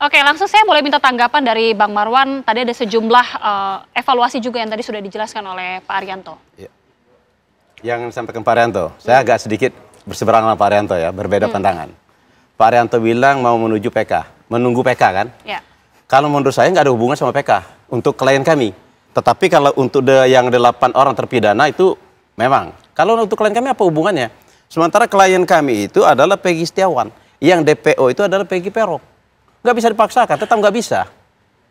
Oke, langsung saya boleh minta tanggapan dari Bang Marwan. Tadi ada sejumlah uh, evaluasi juga yang tadi sudah dijelaskan oleh Pak Arianto. Ya. Yang sampai Pak Arianto, hmm. saya agak sedikit berseberangan dengan Pak Arianto ya, berbeda hmm. pandangan. Pak Arianto bilang mau menuju PK, menunggu PK kan? Ya. Kalau menurut saya nggak ada hubungan sama PK untuk klien kami. Tetapi kalau untuk de, yang delapan orang terpidana itu memang. Kalau untuk klien kami apa hubungannya? Sementara klien kami itu adalah Peggy Setiawan, yang DPO itu adalah Peggy Perok. Nggak bisa dipaksakan, tetap nggak bisa.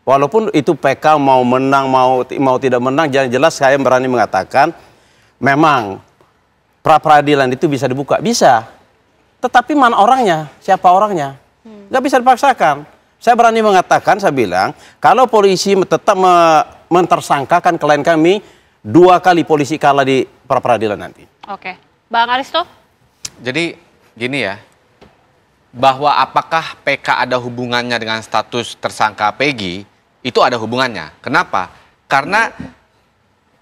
Walaupun itu PK mau menang, mau mau tidak menang, jangan jelas saya berani mengatakan memang pra peradilan itu bisa dibuka, bisa. Tetapi mana orangnya, siapa orangnya, hmm. nggak bisa dipaksakan. Saya berani mengatakan, saya bilang, kalau polisi tetap me mentersangkakan klien kami, dua kali polisi kalah di pra peradilan nanti. Oke, Bang Aristo. Jadi gini ya, bahwa apakah PK ada hubungannya dengan status tersangka Pegi, itu ada hubungannya. Kenapa? Karena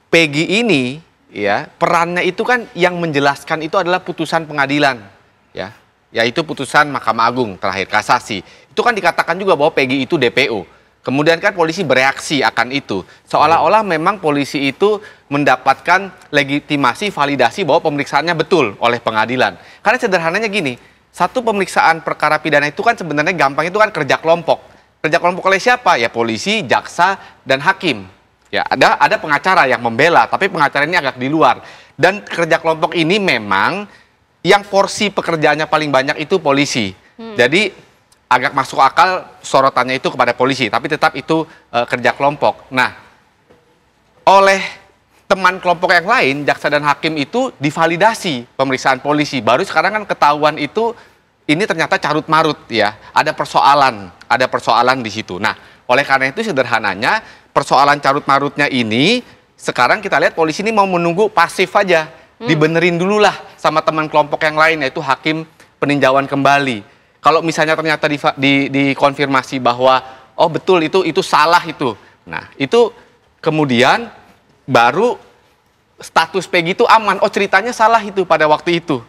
Pegi ini ya, perannya itu kan yang menjelaskan itu adalah putusan pengadilan, ya. Yaitu putusan Mahkamah Agung terakhir kasasi. Itu kan dikatakan juga bahwa Pegi itu DPO. Kemudian kan polisi bereaksi akan itu. Seolah-olah memang polisi itu mendapatkan legitimasi validasi bahwa pemeriksaannya betul oleh pengadilan. Karena sederhananya gini, satu pemeriksaan perkara pidana itu kan sebenarnya gampang itu kan kerja kelompok. Kerja kelompok oleh siapa? Ya polisi, jaksa, dan hakim. Ya, ada ada pengacara yang membela, tapi pengacara ini agak di luar. Dan kerja kelompok ini memang yang porsi pekerjaannya paling banyak itu polisi. Hmm. Jadi agak masuk akal sorotannya itu kepada polisi, tapi tetap itu uh, kerja kelompok. Nah, oleh teman kelompok yang lain, jaksa dan hakim itu divalidasi pemeriksaan polisi. Baru sekarang kan ketahuan itu ini ternyata carut marut ya. Ada persoalan, ada persoalan di situ. Nah, oleh karena itu sederhananya persoalan carut marutnya ini sekarang kita lihat polisi ini mau menunggu pasif aja. Hmm. Dibenerin dulu lah sama teman kelompok yang lain yaitu hakim peninjauan kembali. Kalau misalnya ternyata di, di, dikonfirmasi bahwa oh betul itu itu salah itu. Nah, itu kemudian baru status Peggy itu aman. Oh ceritanya salah itu pada waktu itu.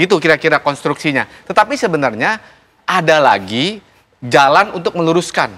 Gitu kira-kira konstruksinya. Tetapi sebenarnya ada lagi jalan untuk meluruskan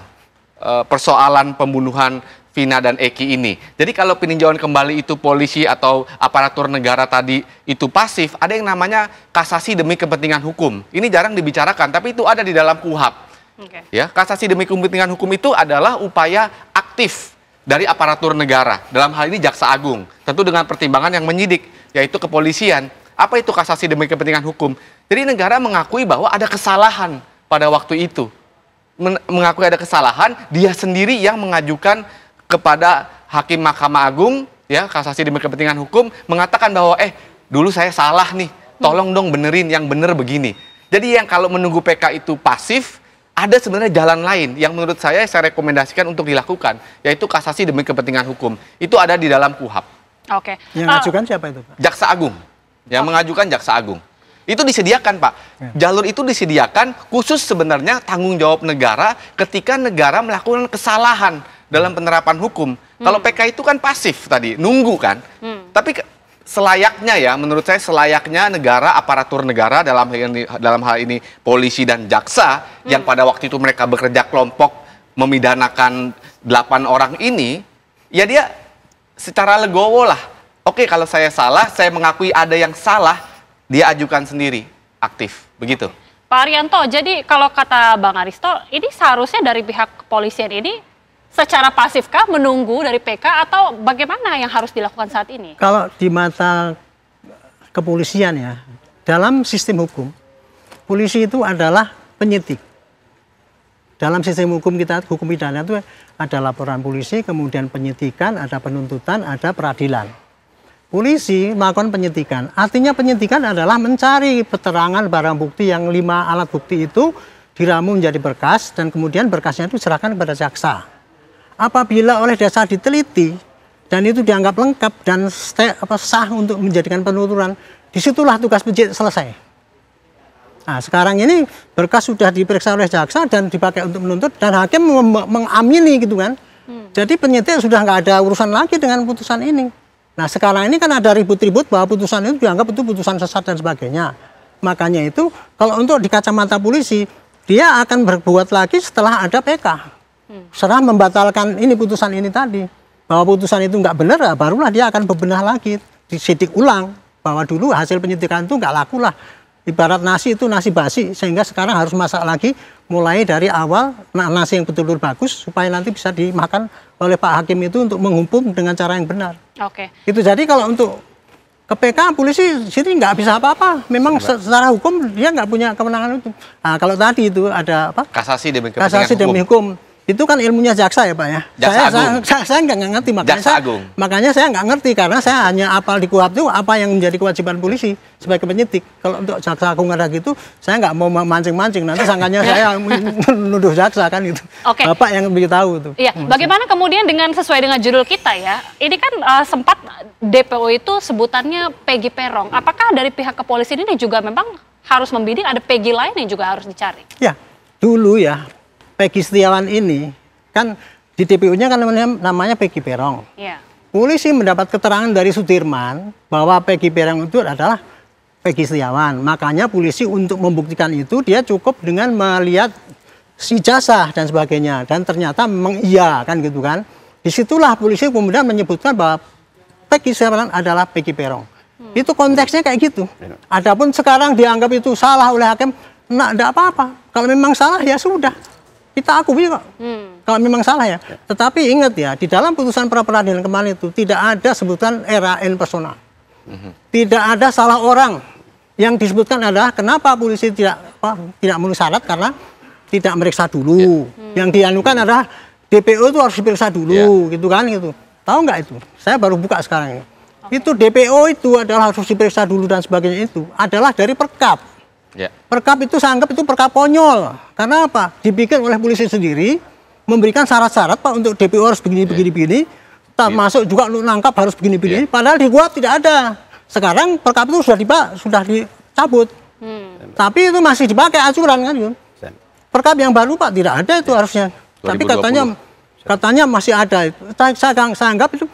eh, persoalan pembunuhan Vina dan Eki ini. Jadi kalau peninjauan kembali itu polisi atau aparatur negara tadi itu pasif, ada yang namanya kasasi demi kepentingan hukum. Ini jarang dibicarakan, tapi itu ada di dalam KUHAP. Okay. Ya, kasasi demi kepentingan hukum itu adalah upaya aktif dari aparatur negara, dalam hal ini Jaksa Agung, tentu dengan pertimbangan yang menyidik, yaitu kepolisian. Apa itu kasasi demi kepentingan hukum? Jadi negara mengakui bahwa ada kesalahan pada waktu itu. Men mengakui ada kesalahan, dia sendiri yang mengajukan kepada Hakim Mahkamah Agung, ya kasasi demi kepentingan hukum, mengatakan bahwa eh dulu saya salah nih, tolong dong benerin yang bener begini. Jadi yang kalau menunggu PK itu pasif, ada sebenarnya jalan lain yang menurut saya saya rekomendasikan untuk dilakukan, yaitu kasasi demi kepentingan hukum. Itu ada di dalam KUHAP. Oke. Okay. Yang ah. mengajukan uh, siapa itu, Pak? Jaksa Agung. Yang oh. mengajukan Jaksa Agung. Itu disediakan, Pak. Ya. Jalur itu disediakan khusus sebenarnya tanggung jawab negara ketika negara melakukan kesalahan dalam penerapan hukum. Hmm. Kalau PK itu kan pasif tadi, nunggu kan. Hmm. Tapi selayaknya ya menurut saya selayaknya negara aparatur negara dalam hal ini dalam hal ini polisi dan jaksa hmm. yang pada waktu itu mereka bekerja kelompok memidanakan delapan orang ini ya dia secara legowo lah oke kalau saya salah saya mengakui ada yang salah dia ajukan sendiri aktif begitu Pak Arianto jadi kalau kata Bang Aristo ini seharusnya dari pihak kepolisian ini secara pasifkah menunggu dari PK atau bagaimana yang harus dilakukan saat ini? Kalau di mata kepolisian ya, dalam sistem hukum, polisi itu adalah penyidik. Dalam sistem hukum kita, hukum pidana itu ada laporan polisi, kemudian penyidikan, ada penuntutan, ada peradilan. Polisi melakukan penyidikan, artinya penyidikan adalah mencari keterangan barang bukti yang lima alat bukti itu diramu menjadi berkas dan kemudian berkasnya itu diserahkan kepada jaksa. Apabila oleh dasar diteliti dan itu dianggap lengkap dan apa, sah untuk menjadikan penuturan, disitulah tugas penyidik selesai. Nah, sekarang ini berkas sudah diperiksa oleh jaksa dan dipakai untuk menuntut dan hakim mengamini gitu kan. Hmm. Jadi penyidik sudah nggak ada urusan lagi dengan putusan ini. Nah, sekarang ini kan ada ribut-ribut bahwa putusan itu dianggap itu putusan sesat dan sebagainya. Makanya itu kalau untuk di kacamata polisi, dia akan berbuat lagi setelah ada PK. Hmm. membatalkan ini putusan ini tadi, bahwa putusan itu nggak benar, ya barulah dia akan bebenah lagi, disidik ulang bahwa dulu hasil penyidikan itu nggak laku lah. Ibarat nasi itu nasi basi, sehingga sekarang harus masak lagi mulai dari awal nah, nasi yang betul-betul bagus supaya nanti bisa dimakan oleh Pak Hakim itu untuk menghukum dengan cara yang benar. Oke. Okay. Itu jadi kalau untuk ke PK polisi sini nggak bisa apa-apa. Memang secara hukum dia nggak punya kewenangan itu. Nah, kalau tadi itu ada apa? Kasasi demi kasasi demi hukum. hukum itu kan ilmunya jaksa ya pak ya. Jaksa saya, agung. Saya, saya, saya nggak ngerti makanya jaksa saya, agung. makanya saya nggak ngerti karena saya hanya apal di kuhap itu apa yang menjadi kewajiban polisi sebagai penyidik. Kalau untuk jaksa agung ada gitu, saya nggak mau mancing-mancing nanti sangkanya ya. saya menuduh jaksa kan itu. Okay. Bapak yang tahu itu. Iya. Hmm. Bagaimana kemudian dengan sesuai dengan judul kita ya, ini kan uh, sempat DPO itu sebutannya Peggy Perong. Apakah dari pihak kepolisian ini juga memang harus membidik ada Peggy lain yang juga harus dicari? Ya, dulu ya Peggy Setiawan ini kan di TPU-nya kan namanya, namanya Peggy Perong. Yeah. Polisi mendapat keterangan dari Sudirman bahwa Peggy Perong itu adalah Peggy Setiawan. Makanya polisi untuk membuktikan itu dia cukup dengan melihat si jasa dan sebagainya dan ternyata memang iya kan gitu kan. Disitulah polisi kemudian menyebutkan bahwa Peggy Setiawan adalah Peggy Perong. Hmm. Itu konteksnya kayak gitu. Iya. Adapun sekarang dianggap itu salah oleh hakim, nah tidak apa-apa. Kalau memang salah ya sudah kita akui kok. Hmm. Kalau memang salah ya. ya. Tetapi ingat ya, di dalam putusan pra peradilan kemarin itu tidak ada sebutan RAN personal. Hmm. Tidak ada salah orang. Yang disebutkan adalah kenapa polisi tidak apa, tidak memenuhi syarat karena tidak meriksa dulu. Ya. Hmm. Yang dianukan adalah DPO itu harus diperiksa dulu, ya. gitu kan gitu. Tahu nggak itu? Saya baru buka sekarang Okay. Itu DPO itu adalah harus diperiksa dulu dan sebagainya itu adalah dari perkap. Yeah. Perkap itu saya anggap itu perkap konyol. Karena apa? Dibikin oleh polisi sendiri, memberikan syarat-syarat Pak untuk DPO harus begini-begini, yeah. begini, termasuk ya. masuk juga untuk nangkap harus begini-begini. Yeah. Padahal di gua tidak ada. Sekarang perkap itu sudah dipak, sudah dicabut. Hmm. Tapi itu masih dipakai aturan kan, Yun? Ya. Perkap yang baru Pak tidak ada itu yeah. harusnya. 2020. Tapi katanya katanya masih ada. Saya, saya, saya anggap itu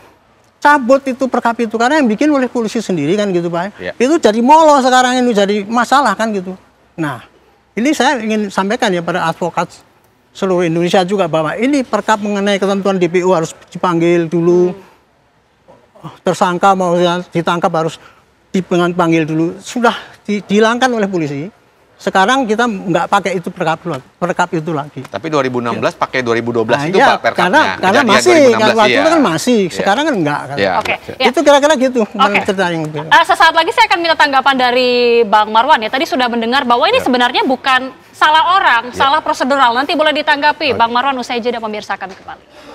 cabut itu perkap itu karena yang bikin oleh polisi sendiri kan gitu pak ya. itu jadi molo sekarang ini jadi masalah kan gitu nah ini saya ingin sampaikan ya pada advokat seluruh Indonesia juga bahwa ini perkap mengenai ketentuan DPU harus dipanggil dulu tersangka mau ditangkap harus dipanggil dulu sudah dihilangkan oleh polisi sekarang kita nggak pakai itu perkap perkap itu lagi. Tapi 2016 ya. pakai 2012 nah, itu ya, Pak perkapnya. Karena karena masih kalau waktu itu kan iya. masih, iya. sekarang kan nggak Ya. Oke. Okay. Ya. Iya. Itu kira-kira gitu okay. ceritanya. Uh, gitu. eh, sesaat lagi saya akan minta tanggapan dari Bang Marwan ya. Tadi sudah mendengar bahwa ini ya. sebenarnya bukan salah orang, ya. salah prosedural. Nanti boleh ditanggapi okay. Bang Marwan usai jeda pemirsa kami kembali.